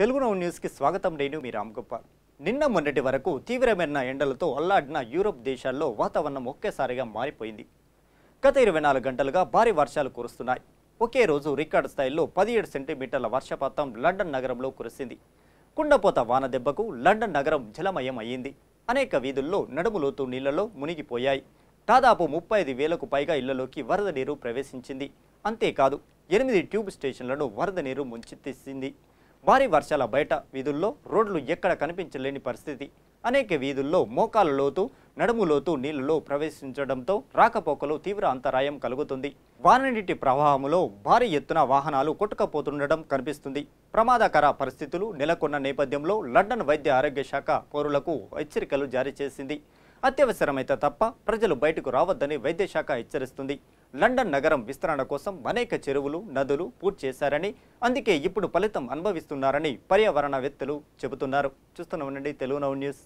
Telugu now స్వాగతం నేను మీ రామ్గోపాల్ నిన్న మొన్నటి వరకు తీవ్రమైన ఎండలతో అల్లాడిన యూరోప్ దేశాల్లో వాతావరణం ఒక్కసారిగా మారిపోయింది గత ఇరవై నాలుగు గంటలుగా భారీ వర్షాలు కురుస్తున్నాయి ఒకే రోజు రికార్డు స్థాయిలో పదిహేడు సెంటీమీటర్ల వర్షపాతం లండన్ నగరంలో కురిసింది కుండపోత వాన దెబ్బకు లండన్ నగరం జలమయం అయ్యింది అనేక వీధుల్లో నడుములోతు నీళ్లలో మునిగిపోయాయి దాదాపు ముప్పై ఐదు వేలకు పైగా ఇళ్లలోకి వరద నీరు ప్రవేశించింది అంతేకాదు ఎనిమిది ట్యూబ్ స్టేషన్లను వరద నీరు ముంచెత్తేసింది భారీ వర్షాల బయట వీధుల్లో రోడ్లు ఎక్కడ కనిపించలేని పరిస్థితి అనేక వీధుల్లో మోకాల లోతు నడుము లోతు నీళ్లలో ప్రవేశించడంతో రాకపోకలు తీవ్ర అంతరాయం కలుగుతుంది వాననీటి ప్రవాహంలో భారీ ఎత్తున వాహనాలు కొట్టుకపోతుండడం కనిపిస్తుంది ప్రమాదకర పరిస్థితులు నెలకొన్న నేపథ్యంలో లండన్ వైద్య ఆరోగ్య శాఖ పౌరులకు హెచ్చరికలు జారీ చేసింది అత్యవసరమైతే తప్ప ప్రజలు బయటకు రావద్దని వైద్యశాఖ హెచ్చరిస్తుంది లండన్ నగరం విస్తరణ కోసం అనేక చెరువులు నదులు పూర్తి చేశారని అందుకే ఇప్పుడు ఫలితం అనుభవిస్తున్నారని పర్యావరణవేత్తలు చెబుతున్నారు చూస్తున్నాం తెలుగు నౌ న్యూస్